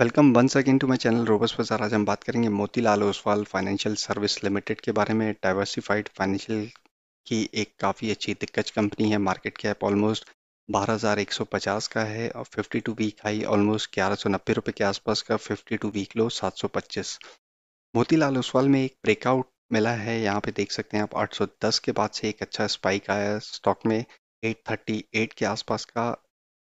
welcome one second to my channel रोबस बाजार आज हम बात करेंगे Motilal Oswal financial service limited के बारे में डाइवर्सिफाइड फाइनेंशियल की एक काफ़ी अच्छी दिक्कत कंपनी है मार्केट कैप ऑलमोस्ट 12,150 का है और 52 वीक हाई ऑलमोस्ट ग्यारह सौ नब्बे रुपये के आसपास का 52 वीक लो 725 मोतीलाल ओसवाल में एक ब्रेकआउट मिला है यहाँ पे देख सकते हैं आप 810 के बाद से एक अच्छा स्पाइक आया स्टॉक में 838 के आसपास का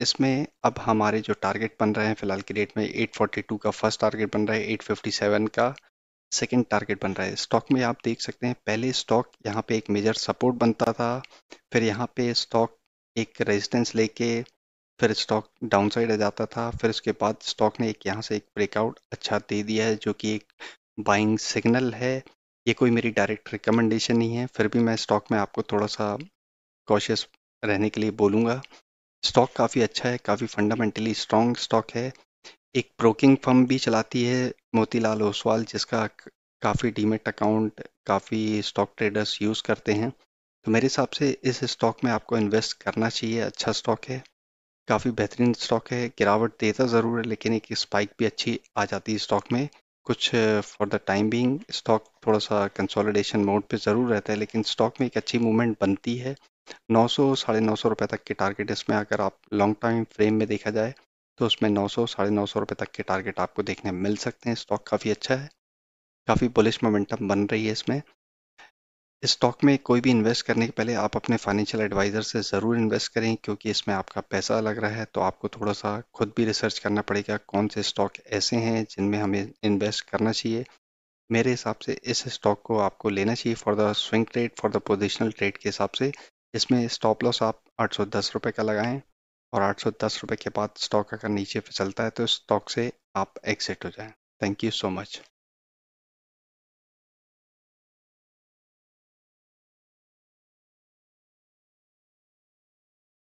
इसमें अब हमारे जो टारगेट बन रहे हैं फिलहाल की डेट में 842 का फर्स्ट टारगेट बन रहा है 857 का सेकंड टारगेट बन रहा है स्टॉक में आप देख सकते हैं पहले स्टॉक यहाँ पे एक मेजर सपोर्ट बनता था फिर यहाँ पे स्टॉक एक रेजिस्टेंस लेके फिर स्टॉक डाउन साइड आ जाता था फिर उसके बाद स्टॉक ने एक यहाँ से एक ब्रेकआउट अच्छा दे दिया है जो कि एक बाइंग सिग्नल है ये कोई मेरी डायरेक्ट रिकमेंडेशन नहीं है फिर भी मैं स्टॉक में आपको थोड़ा सा कॉशियस रहने के लिए बोलूँगा स्टॉक काफ़ी अच्छा है काफ़ी फंडामेंटली स्ट्रॉन्ग स्टॉक है एक ब्रोकिंग फर्म भी चलाती है मोतीलाल ओसवाल जिसका काफ़ी डीमेट अकाउंट काफ़ी स्टॉक ट्रेडर्स यूज़ करते हैं तो मेरे हिसाब से इस स्टॉक में आपको इन्वेस्ट करना चाहिए अच्छा स्टॉक है काफ़ी बेहतरीन स्टॉक है गिरावट देता ज़रूर है लेकिन एक स्पाइक भी अच्छी आ जाती है स्टॉक में कुछ for the time being stock थोड़ा सा कंसोलिडेशन मोड पे ज़रूर रहता है लेकिन स्टॉक में एक अच्छी मूवमेंट बनती है नौ सौ साढ़े नौ सौ रुपये तक के टारगेट इसमें अगर आप लॉन्ग टाइम फ्रेम में देखा जाए तो उसमें नौ सौ साढ़े नौ सौ रुपये तक के टारगेट आपको देखने मिल सकते हैं स्टॉक काफ़ी अच्छा है काफ़ी बुलिश मोमेंटम बन रही है इसमें स्टॉक इस में कोई भी इन्वेस्ट करने के पहले आप अपने फाइनेंशियल एडवाइज़र से ज़रूर इन्वेस्ट करें क्योंकि इसमें आपका पैसा लग रहा है तो आपको थोड़ा सा खुद भी रिसर्च करना पड़ेगा कौन से स्टॉक ऐसे हैं जिनमें हमें इन्वेस्ट करना चाहिए मेरे हिसाब से इस स्टॉक को आपको लेना चाहिए for the swing trade for the positional trade के हिसाब से इसमें स्टॉप लॉस आप आठ सौ दस रुपये का लगाएं और आठ सौ दस रुपये के बाद स्टॉक अगर नीचे फिसलता है तो स्टॉक से आप एग्जिट हो जाएं थैंक यू सो मच